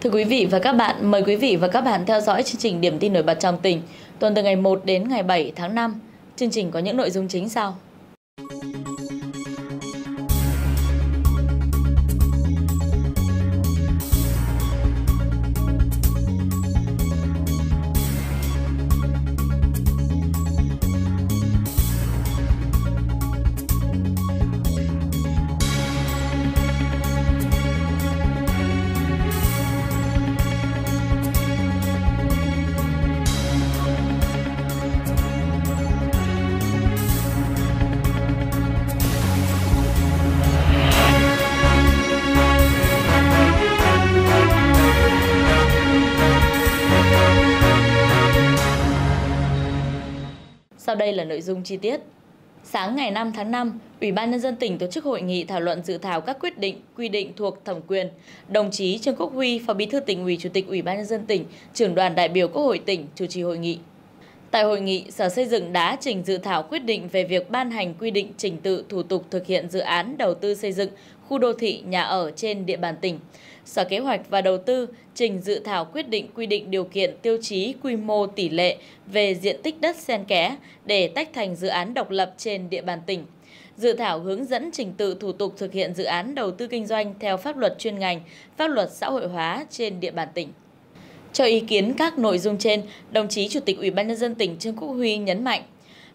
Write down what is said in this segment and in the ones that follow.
Thưa quý vị và các bạn, mời quý vị và các bạn theo dõi chương trình Điểm tin nổi bật trong tỉnh tuần từ ngày 1 đến ngày 7 tháng 5. Chương trình có những nội dung chính sau? Sau đây là nội dung chi tiết. Sáng ngày 5 tháng 5, Ủy ban Nhân dân tỉnh tổ chức hội nghị thảo luận dự thảo các quyết định, quy định thuộc thẩm quyền. Đồng chí Trương Quốc Huy, Phó Bí thư tỉnh ủy, Chủ tịch Ủy ban Nhân dân tỉnh, trưởng đoàn đại biểu Quốc hội tỉnh chủ trì hội nghị. Tại hội nghị, Sở Xây dựng đã trình dự thảo quyết định về việc ban hành quy định trình tự thủ tục thực hiện dự án đầu tư xây dựng khu đô thị nhà ở trên địa bàn tỉnh. Sở Kế hoạch và Đầu tư trình dự thảo quyết định quy định điều kiện tiêu chí quy mô tỷ lệ về diện tích đất xen kẽ để tách thành dự án độc lập trên địa bàn tỉnh. Dự thảo hướng dẫn trình tự thủ tục thực hiện dự án đầu tư kinh doanh theo pháp luật chuyên ngành, pháp luật xã hội hóa trên địa bàn tỉnh. Cho ý kiến các nội dung trên, đồng chí Chủ tịch Ủy ban nhân dân tỉnh Trương Quốc Huy nhấn mạnh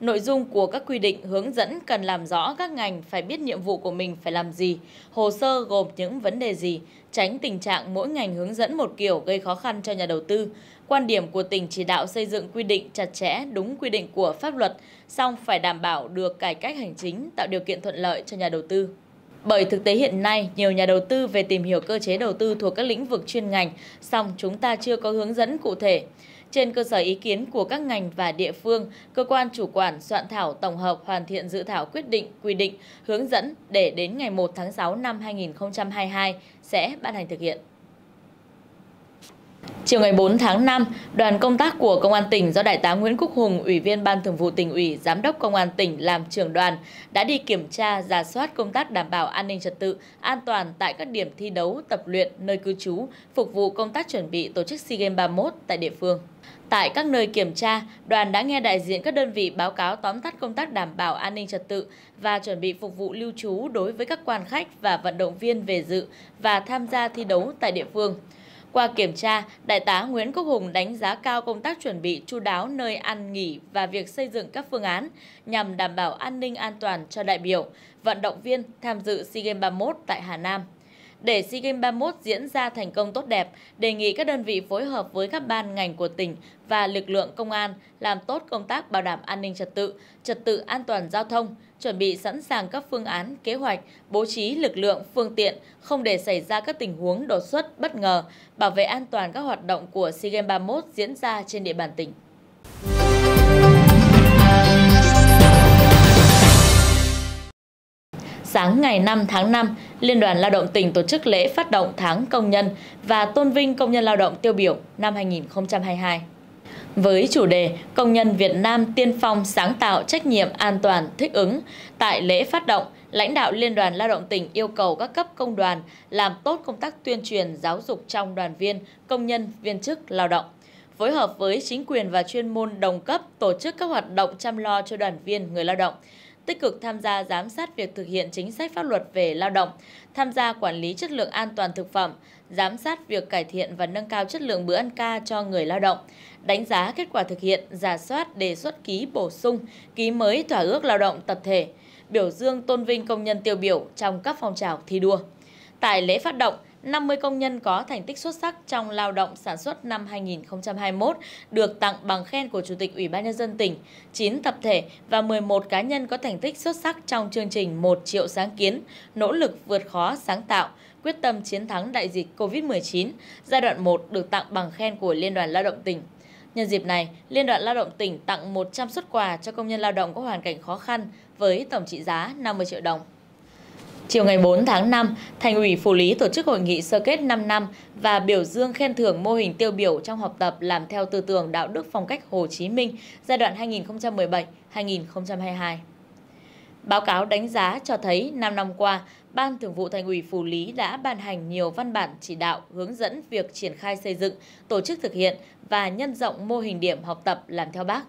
Nội dung của các quy định hướng dẫn cần làm rõ các ngành phải biết nhiệm vụ của mình phải làm gì, hồ sơ gồm những vấn đề gì, tránh tình trạng mỗi ngành hướng dẫn một kiểu gây khó khăn cho nhà đầu tư. Quan điểm của tỉnh chỉ đạo xây dựng quy định chặt chẽ đúng quy định của pháp luật, song phải đảm bảo được cải cách hành chính tạo điều kiện thuận lợi cho nhà đầu tư. Bởi thực tế hiện nay, nhiều nhà đầu tư về tìm hiểu cơ chế đầu tư thuộc các lĩnh vực chuyên ngành, song chúng ta chưa có hướng dẫn cụ thể. Trên cơ sở ý kiến của các ngành và địa phương, cơ quan chủ quản soạn thảo tổng hợp hoàn thiện dự thảo quyết định, quy định, hướng dẫn để đến ngày 1 tháng 6 năm 2022 sẽ ban hành thực hiện. Chiều ngày 4 tháng 5, đoàn công tác của Công an tỉnh do Đại tá Nguyễn Quốc Hùng, Ủy viên Ban Thường vụ tỉnh ủy, Giám đốc Công an tỉnh làm trưởng đoàn đã đi kiểm tra, giả soát công tác đảm bảo an ninh trật tự, an toàn tại các điểm thi đấu, tập luyện, nơi cư trú, phục vụ công tác chuẩn bị tổ chức SEA Games 31 tại địa phương. Tại các nơi kiểm tra, đoàn đã nghe đại diện các đơn vị báo cáo tóm tắt công tác đảm bảo an ninh trật tự và chuẩn bị phục vụ lưu trú đối với các quan khách và vận động viên về dự và tham gia thi đấu tại địa phương. Qua kiểm tra, Đại tá Nguyễn Quốc Hùng đánh giá cao công tác chuẩn bị chu đáo nơi ăn nghỉ và việc xây dựng các phương án nhằm đảm bảo an ninh an toàn cho đại biểu, vận động viên tham dự SEA Games 31 tại Hà Nam để SEA Games 31 diễn ra thành công tốt đẹp, đề nghị các đơn vị phối hợp với các ban ngành của tỉnh và lực lượng công an làm tốt công tác bảo đảm an ninh trật tự, trật tự an toàn giao thông, chuẩn bị sẵn sàng các phương án, kế hoạch, bố trí lực lượng, phương tiện, không để xảy ra các tình huống đột xuất, bất ngờ, bảo vệ an toàn các hoạt động của SEA Games 31 diễn ra trên địa bàn tỉnh. sáng ngày 5 tháng 5, Liên đoàn Lao động tỉnh tổ chức lễ phát động tháng công nhân và tôn vinh công nhân lao động tiêu biểu năm 2022. Với chủ đề Công nhân Việt Nam tiên phong sáng tạo trách nhiệm an toàn thích ứng, tại lễ phát động, lãnh đạo Liên đoàn Lao động tỉnh yêu cầu các cấp công đoàn làm tốt công tác tuyên truyền giáo dục trong đoàn viên, công nhân, viên chức, lao động phối hợp với chính quyền và chuyên môn đồng cấp tổ chức các hoạt động chăm lo cho đoàn viên người lao động, tích cực tham gia giám sát việc thực hiện chính sách pháp luật về lao động, tham gia quản lý chất lượng an toàn thực phẩm, giám sát việc cải thiện và nâng cao chất lượng bữa ăn ca cho người lao động, đánh giá kết quả thực hiện, giả soát đề xuất ký bổ sung, ký mới thỏa ước lao động tập thể, biểu dương tôn vinh công nhân tiêu biểu trong các phong trào thi đua. Tại lễ phát động, 50 công nhân có thành tích xuất sắc trong lao động sản xuất năm 2021 được tặng bằng khen của Chủ tịch Ủy ban Nhân dân tỉnh, 9 tập thể và 11 cá nhân có thành tích xuất sắc trong chương trình 1 triệu sáng kiến, nỗ lực vượt khó sáng tạo, quyết tâm chiến thắng đại dịch COVID-19, giai đoạn 1 được tặng bằng khen của Liên đoàn Lao động tỉnh. Nhân dịp này, Liên đoàn Lao động tỉnh tặng 100 xuất quà cho công nhân lao động có hoàn cảnh khó khăn với tổng trị giá 50 triệu đồng. Chiều ngày 4 tháng 5, Thành ủy Phú Lý tổ chức hội nghị sơ kết 5 năm và biểu dương khen thưởng mô hình tiêu biểu trong học tập làm theo tư tưởng đạo đức phong cách Hồ Chí Minh giai đoạn 2017-2022. Báo cáo đánh giá cho thấy 5 năm qua, Ban Thường vụ Thành ủy Phú Lý đã ban hành nhiều văn bản chỉ đạo hướng dẫn việc triển khai xây dựng, tổ chức thực hiện và nhân rộng mô hình điểm học tập làm theo bác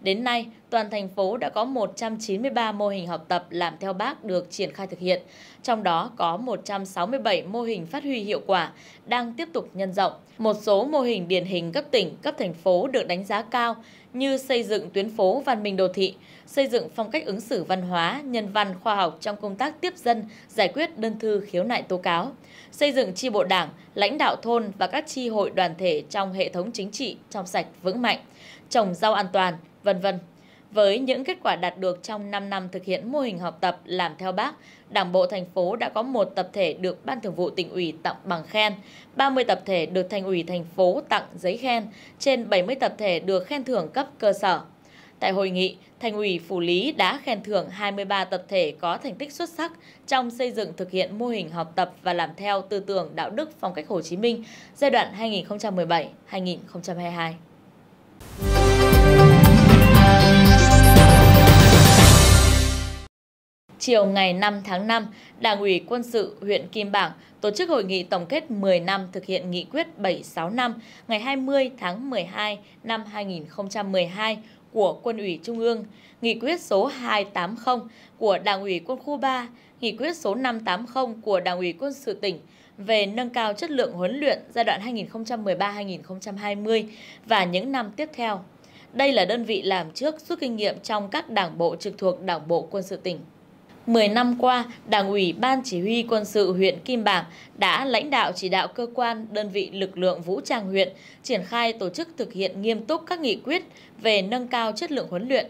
Đến nay, toàn thành phố đã có 193 mô hình học tập làm theo bác được triển khai thực hiện, trong đó có 167 mô hình phát huy hiệu quả đang tiếp tục nhân rộng. Một số mô hình điển hình cấp tỉnh, cấp thành phố được đánh giá cao như xây dựng tuyến phố văn minh đô thị, xây dựng phong cách ứng xử văn hóa, nhân văn, khoa học trong công tác tiếp dân, giải quyết đơn thư khiếu nại tố cáo, xây dựng tri bộ đảng, lãnh đạo thôn và các tri hội đoàn thể trong hệ thống chính trị trong sạch vững mạnh, trồng rau an toàn, vân vân. Với những kết quả đạt được trong 5 năm thực hiện mô hình học tập làm theo bác, Đảng bộ thành phố đã có một tập thể được Ban Thường vụ tỉnh ủy tặng bằng khen, 30 tập thể được Thành ủy thành phố tặng giấy khen, trên 70 tập thể được khen thưởng cấp cơ sở. Tại hội nghị, Thành ủy Phủ Lý đã khen thưởng 23 tập thể có thành tích xuất sắc trong xây dựng thực hiện mô hình học tập và làm theo tư tưởng đạo đức phong cách Hồ Chí Minh giai đoạn 2017-2022. Chiều ngày 5 tháng 5, Đảng ủy Quân sự huyện Kim Bảng tổ chức hội nghị tổng kết 10 năm thực hiện nghị quyết 76 năm ngày 20 tháng 12 năm 2012 của Quân ủy Trung ương, nghị quyết số 280 của Đảng ủy Quân khu 3, nghị quyết số 580 của Đảng ủy Quân sự tỉnh về nâng cao chất lượng huấn luyện giai đoạn 2013-2020 và những năm tiếp theo. Đây là đơn vị làm trước rút kinh nghiệm trong các đảng bộ trực thuộc Đảng bộ quân sự tỉnh. 10 năm qua, Đảng ủy Ban Chỉ huy Quân sự huyện Kim Bảng đã lãnh đạo chỉ đạo cơ quan, đơn vị lực lượng vũ trang huyện triển khai tổ chức thực hiện nghiêm túc các nghị quyết về nâng cao chất lượng huấn luyện.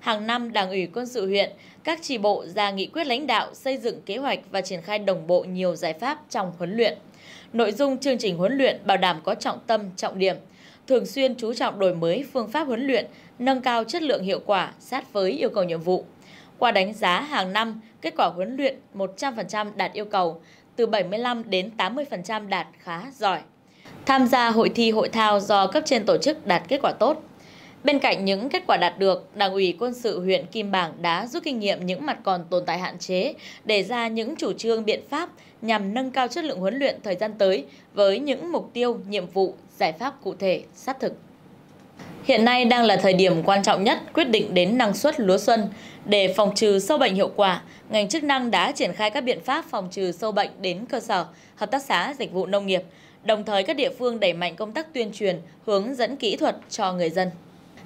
Hàng năm, Đảng ủy Quân sự huyện, các tri bộ ra nghị quyết lãnh đạo xây dựng kế hoạch và triển khai đồng bộ nhiều giải pháp trong huấn luyện. Nội dung chương trình huấn luyện bảo đảm có trọng tâm, trọng điểm – thường xuyên chú trọng đổi mới phương pháp huấn luyện, nâng cao chất lượng hiệu quả sát với yêu cầu nhiệm vụ. Qua đánh giá hàng năm, kết quả huấn luyện 100% đạt yêu cầu, từ 75 đến 80% đạt khá giỏi. Tham gia hội thi hội thao do cấp trên tổ chức đạt kết quả tốt. Bên cạnh những kết quả đạt được, Đảng ủy quân sự huyện Kim Bảng đã rút kinh nghiệm những mặt còn tồn tại hạn chế, đề ra những chủ trương biện pháp nhằm nâng cao chất lượng huấn luyện thời gian tới với những mục tiêu, nhiệm vụ, giải pháp cụ thể, sát thực. Hiện nay đang là thời điểm quan trọng nhất quyết định đến năng suất lúa xuân. Để phòng trừ sâu bệnh hiệu quả, ngành chức năng đã triển khai các biện pháp phòng trừ sâu bệnh đến cơ sở, hợp tác xã dịch vụ nông nghiệp. Đồng thời các địa phương đẩy mạnh công tác tuyên truyền, hướng dẫn kỹ thuật cho người dân.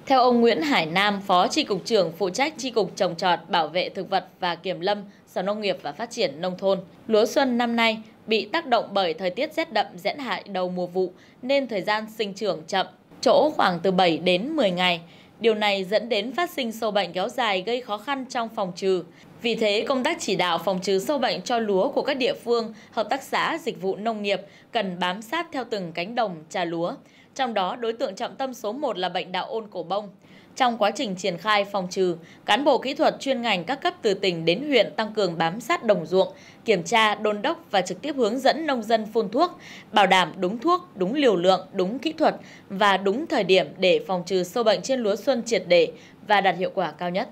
Theo ông Nguyễn Hải Nam, Phó Tri Cục trưởng phụ trách Tri Cục Trồng Trọt, Bảo vệ Thực vật và Kiểm lâm, Sở Nông nghiệp và Phát triển Nông thôn, lúa xuân năm nay bị tác động bởi thời tiết rét đậm rẽn hại đầu mùa vụ nên thời gian sinh trưởng chậm, chỗ khoảng từ 7 đến 10 ngày. Điều này dẫn đến phát sinh sâu bệnh kéo dài gây khó khăn trong phòng trừ. Vì thế, công tác chỉ đạo phòng trừ sâu bệnh cho lúa của các địa phương, hợp tác xã, dịch vụ nông nghiệp cần bám sát theo từng cánh đồng trà lúa trong đó đối tượng trọng tâm số 1 là bệnh đạo ôn cổ bông. Trong quá trình triển khai phòng trừ, cán bộ kỹ thuật chuyên ngành các cấp từ tỉnh đến huyện tăng cường bám sát đồng ruộng, kiểm tra, đôn đốc và trực tiếp hướng dẫn nông dân phun thuốc, bảo đảm đúng thuốc, đúng liều lượng, đúng kỹ thuật và đúng thời điểm để phòng trừ sâu bệnh trên lúa xuân triệt để và đạt hiệu quả cao nhất.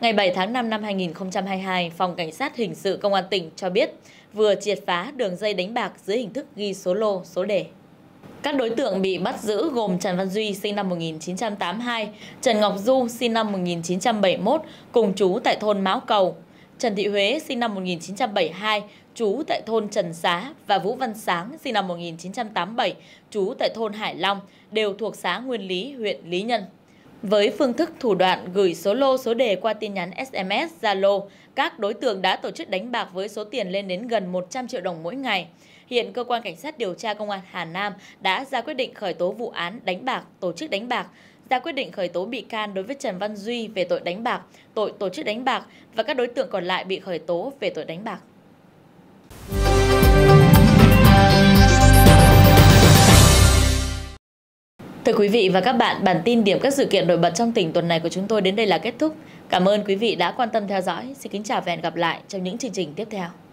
Ngày 7 tháng 5 năm 2022, Phòng Cảnh sát Hình sự Công an tỉnh cho biết vừa triệt phá đường dây đánh bạc dưới hình thức ghi số lô, số đề. Các đối tượng bị bắt giữ gồm Trần Văn Duy sinh năm 1982, Trần Ngọc Du sinh năm 1971 cùng chú tại thôn Mão Cầu, Trần Thị Huế sinh năm 1972, chú tại thôn Trần Xá và Vũ Văn Sáng sinh năm 1987, chú tại thôn Hải Long đều thuộc xã Nguyên Lý, huyện Lý Nhân. Với phương thức thủ đoạn gửi số lô số đề qua tin nhắn SMS, Zalo, các đối tượng đã tổ chức đánh bạc với số tiền lên đến gần 100 triệu đồng mỗi ngày. Hiện cơ quan cảnh sát điều tra công an Hà Nam đã ra quyết định khởi tố vụ án đánh bạc, tổ chức đánh bạc, ra quyết định khởi tố bị can đối với Trần Văn Duy về tội đánh bạc, tội tổ chức đánh bạc và các đối tượng còn lại bị khởi tố về tội đánh bạc. Thưa quý vị và các bạn, bản tin điểm các sự kiện nổi bật trong tỉnh tuần này của chúng tôi đến đây là kết thúc. Cảm ơn quý vị đã quan tâm theo dõi. Xin kính chào và hẹn gặp lại trong những chương trình tiếp theo.